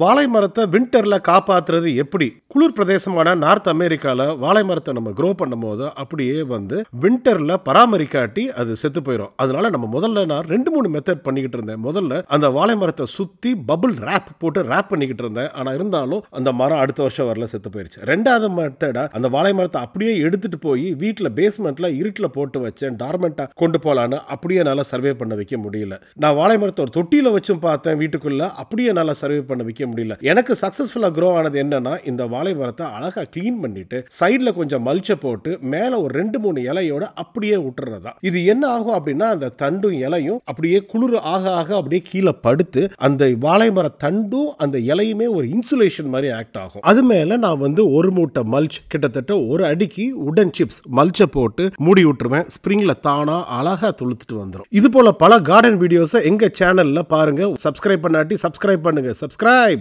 வாழை மரத்தை வின்டரில் காப்பாற்றுறது எப்படி குளிர் பிரதேசமான நார்த் அமெரிக்காவில் வாழை மரத்தை நம்ம க்ரோ பண்ணும்போது அப்படியே வந்து வின்டரில் பராமரிக்காட்டி அது செத்து போயிடும் அதனால நம்ம முதல்ல நான் ரெண்டு மூணு மெத்தட் பண்ணிக்கிட்டு இருந்தேன் முதல்ல அந்த வாழை மரத்தை சுற்றி பபுள் ரேப் போட்டு ரேப் பண்ணிக்கிட்டு இருந்தேன் ஆனால் இருந்தாலும் அந்த மரம் அடுத்த வருஷம் வரல செத்து போயிடுச்சு ரெண்டாவது மெத்தடாக அந்த வாழை மரத்தை அப்படியே எடுத்துட்டு போய் வீட்டில் பேஸ்மெண்ட்டில் இருட்டில் போட்டு வச்சேன் டார்மெண்ட்டாக கொண்டு போகலான்னு அப்படியே நல்லா சர்வே பண்ண வைக்க முடியல நான் வாழை மரத்தை ஒரு தொட்டியில் வச்சும் பார்த்தேன் வீட்டுக்குள்ளே அப்படியே நல்லா சர்வே பண்ண வைக்க முடியல எனக்கு சக்ஸஸ்ஃபுல்லாக க்ரோ ஆனது என்னன்னா இந்த வாழை மரத்தை அழகாக க்ளீன் பண்ணிட்டு சைடில் கொஞ்சம் மல்ச்சை போட்டு மேலே ஒரு ரெண்டு மூணு இலையோட அப்படியே விட்டுறதா இது என்ன ஆகும் அப்படின்னா அந்த தண்டும் இலையும் அப்படியே குளிர் ஆக ஆக அப்படியே கீழே படுத்து அந்த வாழை மர தண்டும் அந்த இலையுமே ஒரு இன்சுலேஷன் மாதிரி ஆக்ட் ஆகும் அது மேல நான் வந்து ஒரு மூட்டை மல்ச் கிட்டத்தட்ட ஒரு அடிக்கு உடன் சிப்ஸ் மல்ச்சை போட்டு மூடி விட்டுருவேன் ஸ்ப்ரிங்கில் தானா அழகா துளுத்துட்டு வந்துடும் இது போல பல கார்டன் வீடியோஸை எங்க சேனல்ல பாருங்க சப்ஸ்கிரைப் பண்ணாட்டி சப்ஸ்கிரைப் பண்ணுங்க சப்ஸ்கிரைப்